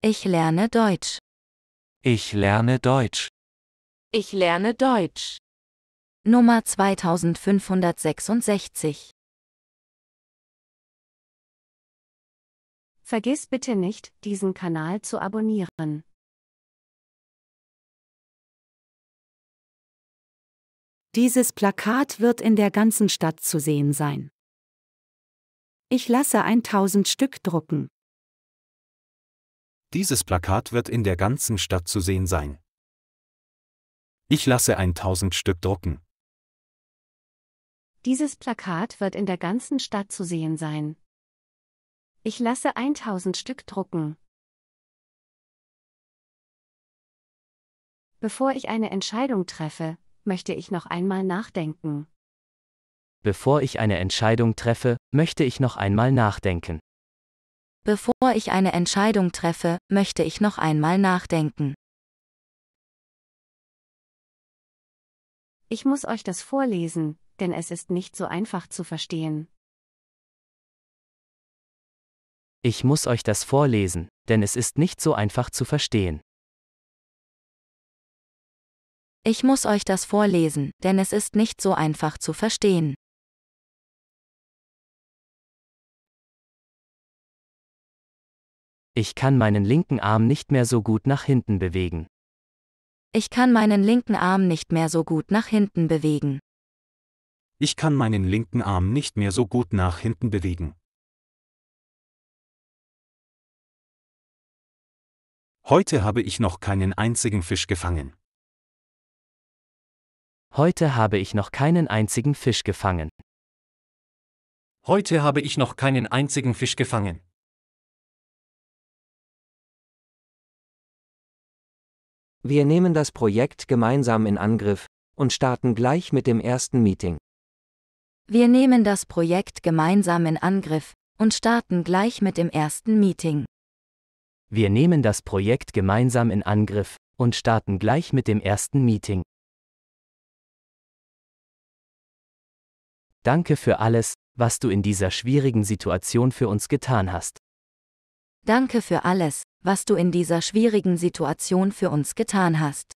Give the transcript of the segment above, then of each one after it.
Ich lerne Deutsch. Ich lerne Deutsch. Ich lerne Deutsch. Nummer 2566. Vergiss bitte nicht, diesen Kanal zu abonnieren. Dieses Plakat wird in der ganzen Stadt zu sehen sein. Ich lasse 1000 Stück drucken. Dieses Plakat wird in der ganzen Stadt zu sehen sein. Ich lasse 1000 Stück drucken. Dieses Plakat wird in der ganzen Stadt zu sehen sein. Ich lasse 1000 Stück drucken. Bevor ich eine Entscheidung treffe, möchte ich noch einmal nachdenken. Bevor ich eine Entscheidung treffe, möchte ich noch einmal nachdenken. Bevor ich eine Entscheidung treffe, möchte ich noch einmal nachdenken. Ich muss euch das vorlesen, denn es ist nicht so einfach zu verstehen. Ich muss euch das vorlesen, denn es ist nicht so einfach zu verstehen. Ich muss euch das vorlesen, denn es ist nicht so einfach zu verstehen. Ich kann meinen linken Arm nicht mehr so gut nach hinten bewegen. Ich kann meinen linken Arm nicht mehr so gut nach hinten bewegen. Ich kann meinen linken Arm nicht mehr so gut nach hinten bewegen. Heute habe ich noch keinen einzigen Fisch gefangen. Heute habe ich noch keinen einzigen Fisch gefangen. Heute habe ich noch keinen einzigen Fisch gefangen. Wir nehmen das Projekt gemeinsam in Angriff und starten gleich mit dem ersten Meeting. Wir nehmen das Projekt gemeinsam in Angriff und starten gleich mit dem ersten Meeting. Wir nehmen das Projekt gemeinsam in Angriff und starten gleich mit dem ersten Meeting. Danke für alles, was du in dieser schwierigen Situation für uns getan hast. Danke für alles, was du in dieser schwierigen Situation für uns getan hast.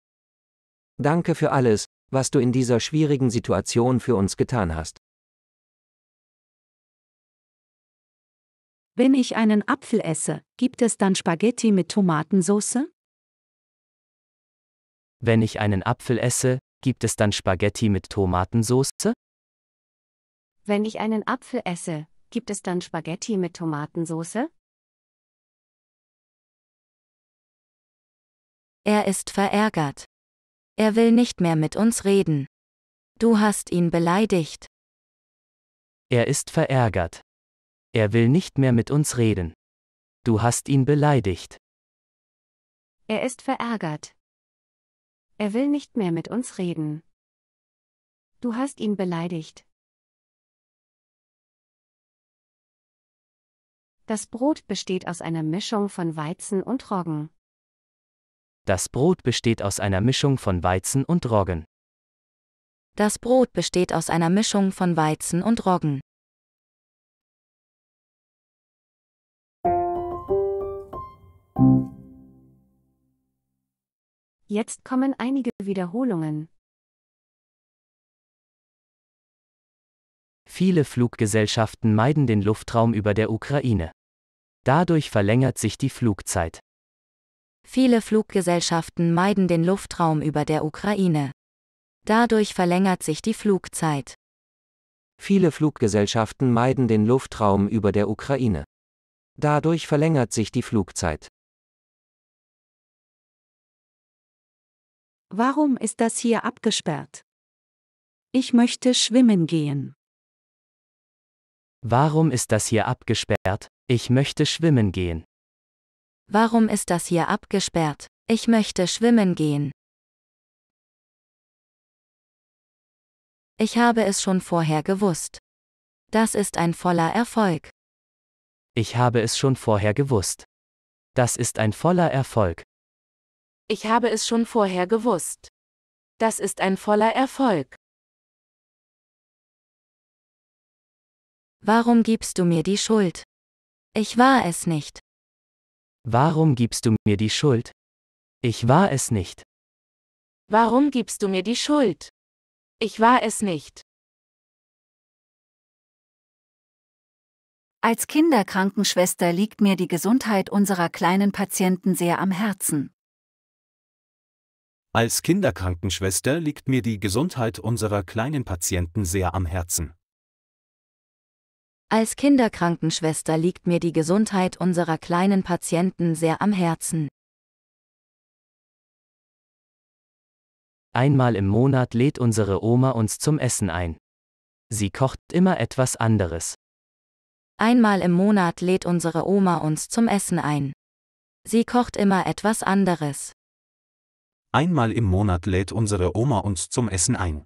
Danke für alles, was du in dieser schwierigen Situation für uns getan hast. Wenn ich einen Apfel esse, gibt es dann Spaghetti mit Tomatensauce? Wenn ich einen Apfel esse, gibt es dann Spaghetti mit Tomatensauce? Wenn ich einen Apfel esse, gibt es dann Spaghetti mit Tomatensauce? Er ist verärgert. Er will nicht mehr mit uns reden. Du hast ihn beleidigt. Er ist verärgert. Er will nicht mehr mit uns reden. Du hast ihn beleidigt. Er ist verärgert. Er will nicht mehr mit uns reden. Du hast ihn beleidigt. Das Brot besteht aus einer Mischung von Weizen und Roggen. Das Brot besteht aus einer Mischung von Weizen und Roggen. Das Brot besteht aus einer Mischung von Weizen und Roggen. Jetzt kommen einige Wiederholungen. Viele Fluggesellschaften meiden den Luftraum über der Ukraine. Dadurch verlängert sich die Flugzeit. Viele Fluggesellschaften meiden den Luftraum über der Ukraine. Dadurch verlängert sich die Flugzeit. Viele Fluggesellschaften meiden den Luftraum über der Ukraine. Dadurch verlängert sich die Flugzeit. Warum ist das hier abgesperrt? Ich möchte schwimmen gehen. Warum ist das hier abgesperrt? Ich möchte schwimmen gehen. Warum ist das hier abgesperrt? Ich möchte schwimmen gehen. Ich habe es schon vorher gewusst. Das ist ein voller Erfolg. Ich habe es schon vorher gewusst. Das ist ein voller Erfolg. Ich habe es schon vorher gewusst. Das ist ein voller Erfolg. Warum gibst du mir die Schuld? Ich war es nicht. Warum gibst du mir die Schuld? Ich war es nicht. Warum gibst du mir die Schuld? Ich war es nicht. Als Kinderkrankenschwester liegt mir die Gesundheit unserer kleinen Patienten sehr am Herzen. Als Kinderkrankenschwester liegt mir die Gesundheit unserer kleinen Patienten sehr am Herzen. Als Kinderkrankenschwester liegt mir die Gesundheit unserer kleinen Patienten sehr am Herzen. Einmal im Monat lädt unsere Oma uns zum Essen ein. Sie kocht immer etwas anderes. Einmal im Monat lädt unsere Oma uns zum Essen ein. Sie kocht immer etwas anderes. Einmal im Monat lädt unsere Oma uns zum Essen ein.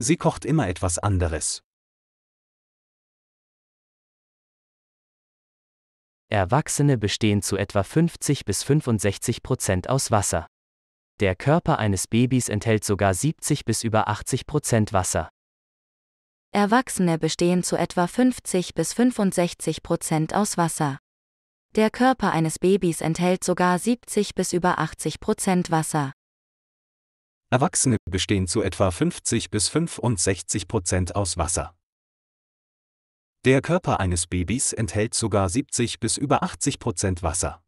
Sie kocht immer etwas anderes. Erwachsene bestehen zu etwa 50 bis 65 Prozent aus Wasser. Der Körper eines Babys enthält sogar 70 bis über 80 Prozent Wasser. Erwachsene bestehen zu etwa 50 bis 65 Prozent aus Wasser. Der Körper eines Babys enthält sogar 70 bis über 80 Prozent Wasser. Erwachsene bestehen zu etwa 50 bis 65 Prozent aus Wasser. Der Körper eines Babys enthält sogar 70 bis über 80 Prozent Wasser.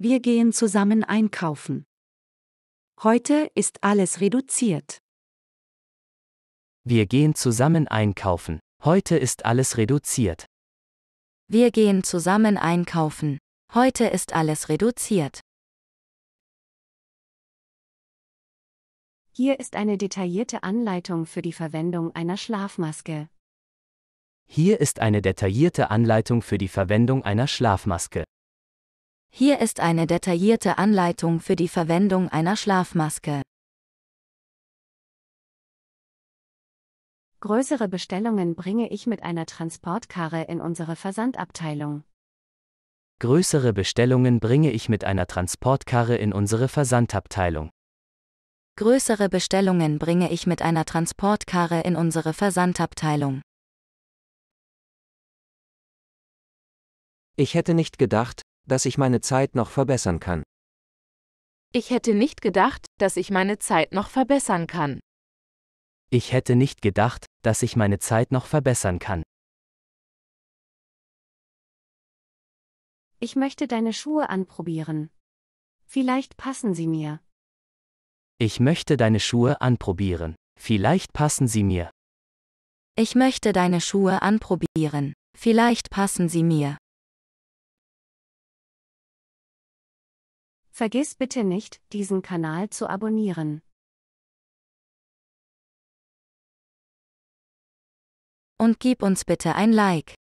Wir gehen zusammen einkaufen. Heute ist alles reduziert. Wir gehen zusammen einkaufen. Heute ist alles reduziert. Wir gehen zusammen einkaufen. Heute ist alles reduziert. Hier ist eine detaillierte Anleitung für die Verwendung einer Schlafmaske. Hier ist eine detaillierte Anleitung für die Verwendung einer Schlafmaske. Hier ist eine detaillierte Anleitung für die Verwendung einer Schlafmaske. Größere Bestellungen bringe ich mit einer Transportkarre in unsere Versandabteilung. Größere Bestellungen bringe ich mit einer Transportkarre in unsere Versandabteilung. Größere Bestellungen bringe ich mit einer Transportkarre in unsere Versandabteilung. Ich hätte nicht gedacht, dass ich meine Zeit noch verbessern kann. Ich hätte nicht gedacht, dass ich meine Zeit noch verbessern kann. Ich hätte nicht gedacht, dass ich meine Zeit noch verbessern kann. Ich möchte deine Schuhe anprobieren. Vielleicht passen sie mir. Ich möchte deine Schuhe anprobieren. Vielleicht passen sie mir. Ich möchte deine Schuhe anprobieren. Vielleicht passen sie mir. Vergiss bitte nicht, diesen Kanal zu abonnieren. Und gib uns bitte ein Like.